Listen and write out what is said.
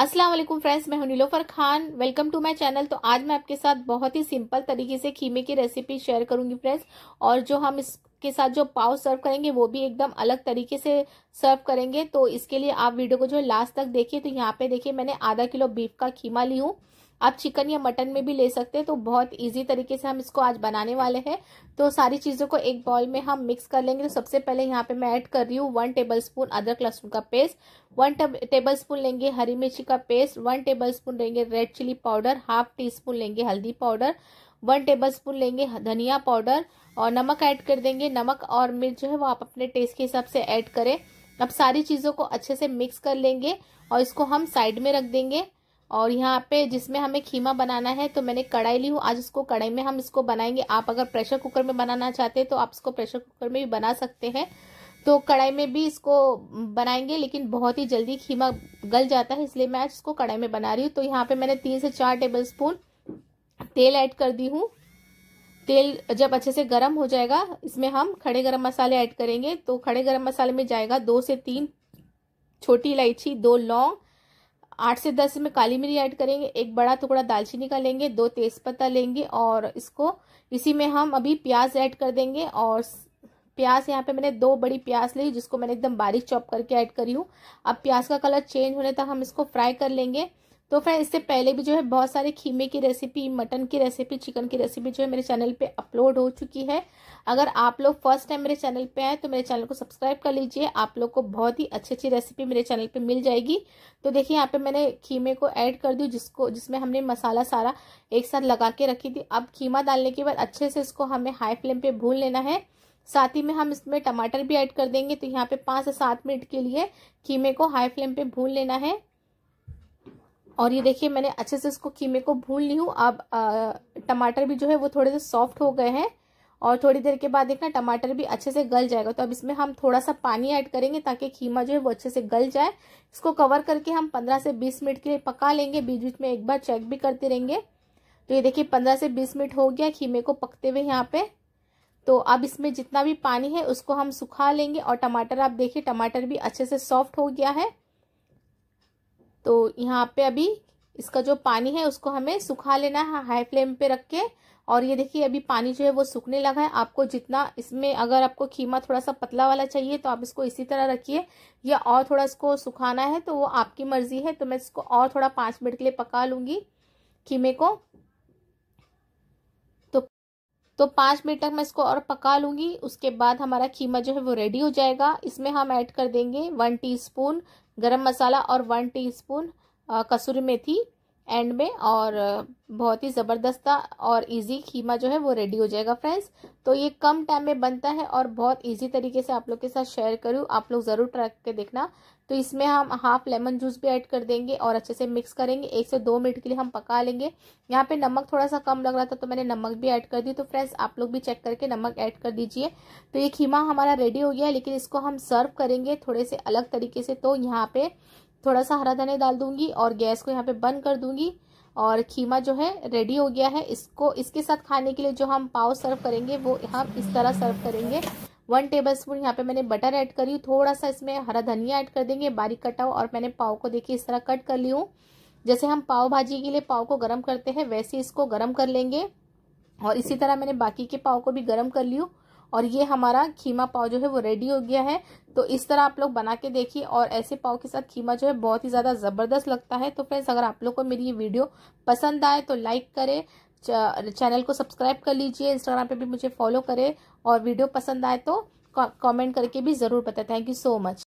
अस्सलाम वालेकुम फ्रेंड्स मैं हूं Nilofar Khan welcome to my channel तो आज मैं आपके साथ बहुत ही सिंपल तरीके से खीमे की रेसिपी शेयर करूंगी फ्रेंड्स और जो हम इसके साथ जो पाव सर्व करेंगे वो भी एकदम अलग तरीके से सर्व करेंगे तो इसके लिए आप वीडियो को जो है लास्ट तक देखिए तो यहाँ पे देखिए मैंने आधा किलो बीफ का खीमा ली हूँ आप चिकन या मटन में भी ले सकते हैं तो बहुत इजी तरीके से हम इसको आज बनाने वाले हैं तो सारी चीज़ों को एक बॉल में हम मिक्स कर लेंगे तो सबसे पहले यहाँ पे मैं ऐड कर रही हूँ वन टेबल स्पून अदरक लहसुन का पेस्ट वन टेबल स्पून लेंगे हरी मिर्ची का पेस्ट वन टेबल स्पून लेंगे red chilli powder half teaspoon लेंगे हल्दी पाउडर वन टेबल स्पून लेंगे धनिया पाउडर और नमक ऐड कर देंगे नमक और मिर्च जो है वो आप अपने टेस्ट के हिसाब से ऐड करें अब सारी चीज़ों को अच्छे से मिक्स कर लेंगे और इसको हम साइड में रख देंगे और यहाँ पे जिसमें हमें खीमा बनाना है तो मैंने कढ़ाई ली हूँ आज इसको कढ़ाई में हम इसको बनाएंगे आप अगर प्रेशर कुकर में बनाना चाहते हैं तो आप इसको प्रेशर कुकर में भी बना सकते हैं तो कढ़ाई में भी इसको बनाएंगे लेकिन बहुत ही जल्दी खीमा गल जाता है इसलिए मैं आज इसको कढ़ाई में बना रही हूँ तो यहाँ पे मैंने तीन से चार टेबल स्पून तेल ऐड कर दी हूँ तेल जब अच्छे से गर्म हो जाएगा इसमें हम खड़े गर्म मसाले ऐड करेंगे तो खड़े गर्म मसाले में जाएगा दो से तीन छोटी इलायची दो लौंग आठ से दस में काली मिरी ऐड करेंगे एक बड़ा टुकड़ा दालचीनी का लेंगे दो तेज़पत्ता लेंगे और इसको इसी में हम अभी प्याज ऐड कर देंगे और प्याज यहाँ पे मैंने दो बड़ी प्याज ली जिसको मैंने एकदम बारीक चॉप करके ऐड करी हूँ अब प्याज का कलर चेंज होने तक हम इसको फ्राई कर लेंगे तो फ्रेंड इससे पहले भी जो है बहुत सारे खीमे की रेसिपी मटन की रेसिपी चिकन की रेसिपी जो है मेरे चैनल पे अपलोड हो चुकी है अगर आप लोग फर्स्ट टाइम मेरे चैनल पे आए तो मेरे चैनल को सब्सक्राइब कर लीजिए आप लोग को बहुत ही अच्छी अच्छी रेसिपी मेरे चैनल पे मिल जाएगी तो देखिए यहाँ पे मैंने खीमे को ऐड कर दी जिसको जिसमें हमने मसाला सारा एक साथ लगा के रखी थी अब खीमा डालने के बाद अच्छे से इसको हमें हाई फ्लेम पर भून लेना है साथ ही में हम इसमें टमाटर भी ऐड कर देंगे तो यहाँ पे पाँच से सात मिनट के लिए खीमे को हाई फ्लेम पर भून लेना है और ये देखिए मैंने अच्छे से इसको कीमे को भून ली हूँ अब टमाटर भी जो है वो थोड़े से सॉफ्ट हो गए हैं और थोड़ी देर के बाद देखना टमाटर भी अच्छे से गल जाएगा तो अब इसमें हम थोड़ा सा पानी ऐड करेंगे ताकि खीमा जो है वो अच्छे से गल जाए इसको कवर करके हम 15 से 20 मिनट के लिए पका लेंगे बीच बीच में एक बार चेक भी करते रहेंगे तो ये देखिए 15 से 20 मिनट हो गया खीमे को पकते हुए यहाँ पे तो अब इसमें जितना भी पानी है उसको हम सुखा लेंगे और टमाटर आप देखिए टमाटर भी अच्छे से सॉफ्ट हो गया है तो यहाँ पे अभी इसका जो पानी है उसको हमें सुखा लेना है हाई फ्लेम पे रख के और ये देखिए अभी पानी जो है वो सूखने लगा है आपको जितना इसमें अगर आपको खीमा थोड़ा सा पतला वाला चाहिए तो आप इसको इसी तरह रखिए या और थोड़ा इसको सुखाना है तो वो आपकी मर्ज़ी है तो मैं इसको और थोड़ा पाँच मिनट के लिए पका लूँगी खीमे को तो तो पाँच मिनट तक मैं इसको और पका लूँगी उसके बाद हमारा खीमा जो है वो रेडी हो जाएगा इसमें हम ऐड कर देंगे वन टी गरम मसाला और वन टीस्पून कसूरी मेथी एंड में और बहुत ही ज़बरदस्त और इजी खीमा जो है वो रेडी हो जाएगा फ्रेंड्स तो ये कम टाइम में बनता है और बहुत इजी तरीके से आप लोग के साथ शेयर करूँ आप लोग ज़रूर ट्राई करके देखना तो इसमें हम हाफ लेमन जूस भी ऐड कर देंगे और अच्छे से मिक्स करेंगे एक से दो मिनट के लिए हम पका लेंगे यहाँ पे नमक थोड़ा सा कम लग रहा था तो मैंने नमक भी ऐड कर दी तो फ्रेंड्स आप लोग भी चेक करके नमक ऐड कर दीजिए तो ये खीमा हमारा रेडी हो गया है लेकिन इसको हम सर्व करेंगे थोड़े से अलग तरीके से तो यहाँ पे थोड़ा सा हरा धनिया डाल दूंगी और गैस को यहाँ पे बंद कर दूंगी और खीमा जो है रेडी हो गया है इसको इसके साथ खाने के लिए जो हम पाव सर्व करेंगे वो हम इस तरह सर्व करेंगे वन टेबल स्पून यहाँ पे मैंने बटर ऐड करी थोड़ा सा इसमें हरा धनिया ऐड कर देंगे बारीक कटा हुआ और मैंने पाव को देखिए इस तरह कट कर ली हूँ जैसे हम पाव भाजी के लिए पाव को गर्म करते हैं वैसे इसको गर्म कर लेंगे और इसी तरह मैंने बाकी के पाव को भी गर्म कर ली हूँ और ये हमारा खीमा पाव जो है वो रेडी हो गया है तो इस तरह आप लोग बना के देखिए और ऐसे पाव के साथ खीमा जो है बहुत ही ज़्यादा ज़बरदस्त लगता है तो फ्रेंड्स अगर आप लोग को मेरी ये वीडियो पसंद आए तो लाइक करें चैनल को सब्सक्राइब कर लीजिए इंस्टाग्राम पर भी मुझे फॉलो करें और वीडियो पसंद आए तो कॉमेंट करके भी ज़रूर बताए थैंक यू सो मच